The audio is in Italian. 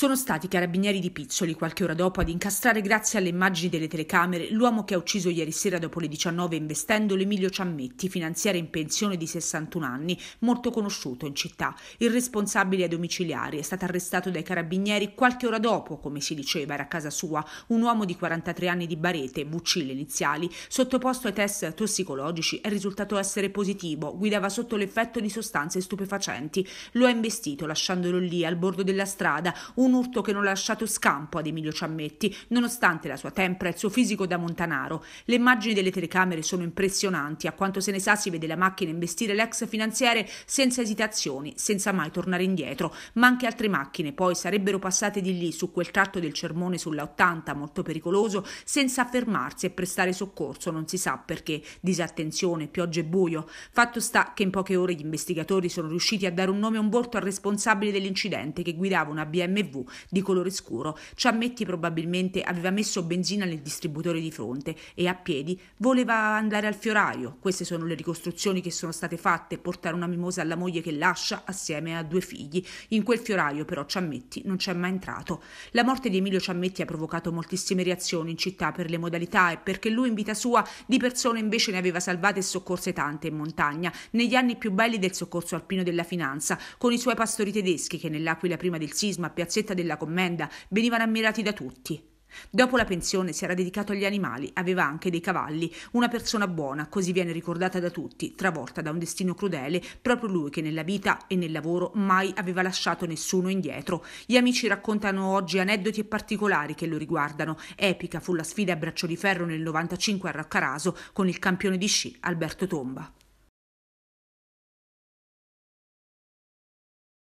Sono stati i carabinieri di Pizzoli qualche ora dopo ad incastrare grazie alle immagini delle telecamere l'uomo che ha ucciso ieri sera dopo le 19 investendo l'Emilio Ciammetti, finanziere in pensione di 61 anni, molto conosciuto in città. Il responsabile ai domiciliari è stato arrestato dai carabinieri qualche ora dopo, come si diceva, era a casa sua, un uomo di 43 anni di Barete, bucille iniziali, sottoposto ai test tossicologici, è risultato essere positivo, guidava sotto l'effetto di sostanze stupefacenti. Lo ha investito lasciandolo lì al bordo della strada, un un urto che non ha lasciato scampo ad Emilio Ciammetti, nonostante la sua tempra e il suo fisico da montanaro. Le immagini delle telecamere sono impressionanti, a quanto se ne sa si vede la macchina investire l'ex finanziere senza esitazioni, senza mai tornare indietro, ma anche altre macchine poi sarebbero passate di lì su quel tratto del Cermone sulla 80 molto pericoloso, senza fermarsi e prestare soccorso, non si sa perché, disattenzione, piogge e buio. Fatto sta che in poche ore gli investigatori sono riusciti a dare un nome e un volto al responsabile dell'incidente che guidava una BMW di colore scuro. Ciammetti probabilmente aveva messo benzina nel distributore di fronte e a piedi voleva andare al fioraio. Queste sono le ricostruzioni che sono state fatte, portare una mimosa alla moglie che lascia assieme a due figli. In quel fioraio però Ciammetti non c'è mai entrato. La morte di Emilio Ciammetti ha provocato moltissime reazioni in città per le modalità e perché lui in vita sua di persone invece ne aveva salvate e soccorse tante in montagna, negli anni più belli del soccorso alpino della finanza, con i suoi pastori tedeschi che nell'Aquila prima del sisma a Piazza piazzetta della commenda venivano ammirati da tutti. Dopo la pensione si era dedicato agli animali, aveva anche dei cavalli, una persona buona, così viene ricordata da tutti, travolta da un destino crudele, proprio lui che nella vita e nel lavoro mai aveva lasciato nessuno indietro. Gli amici raccontano oggi aneddoti e particolari che lo riguardano. Epica fu la sfida a braccio di ferro nel 95 a Raccaraso con il campione di sci Alberto Tomba.